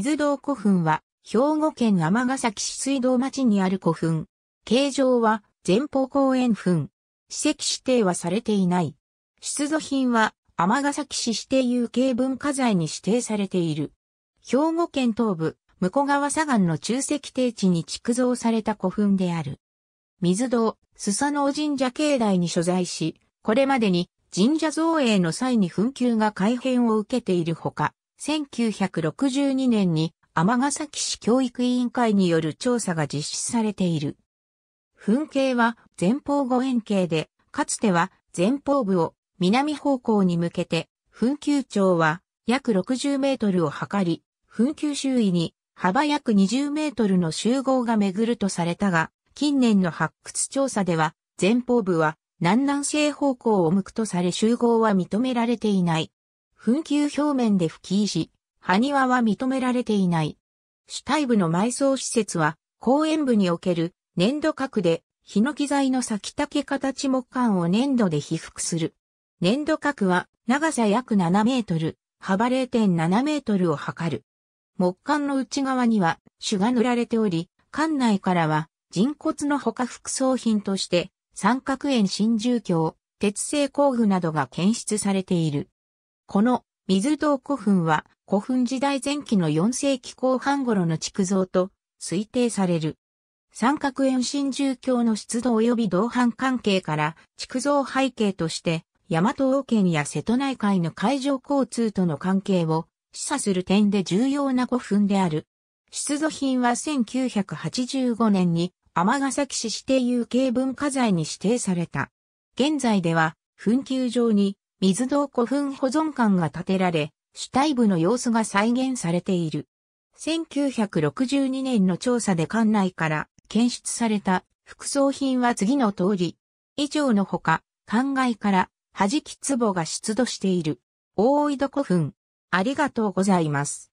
水道古墳は、兵庫県尼崎市水道町にある古墳。形状は、前方後円墳。史跡指定はされていない。出土品は、尼崎市指定有形文化財に指定されている。兵庫県東部、向川左岸の中石低地に築造された古墳である。水道、須佐の神社境内に所在し、これまでに神社造営の際に墳丘が改変を受けているほか、1962年に尼崎市教育委員会による調査が実施されている。噴景は前方後円形で、かつては前方部を南方向に向けて、噴球長は約60メートルを測り、噴球周囲に幅約20メートルの集合が巡るとされたが、近年の発掘調査では、前方部は南南西方向を向くとされ集合は認められていない。墳糾表面で吹き石、埴輪は認められていない。主体部の埋葬施設は、公園部における粘土核で、ヒノキ材の先竹形木管を粘土で被覆する。粘土核は長さ約7メートル、幅0.7メートルを測る。木管の内側には種が塗られており、管内からは人骨のほか副葬品として三角円新住居、鉄製工具などが検出されている。この水道古墳は古墳時代前期の4世紀後半頃の築造と推定される。三角円新住教の出土及び同伴関係から築造背景として大和王権や瀬戸内海の海上交通との関係を示唆する点で重要な古墳である。出土品は1985年に尼崎市指定有形文化財に指定された。現在では、墳丘上に水道古墳保存館が建てられ、主体部の様子が再現されている。1962年の調査で館内から検出された副葬品は次の通り、以上のほか、館外から弾き壺が出土している。大井戸古墳。ありがとうございます。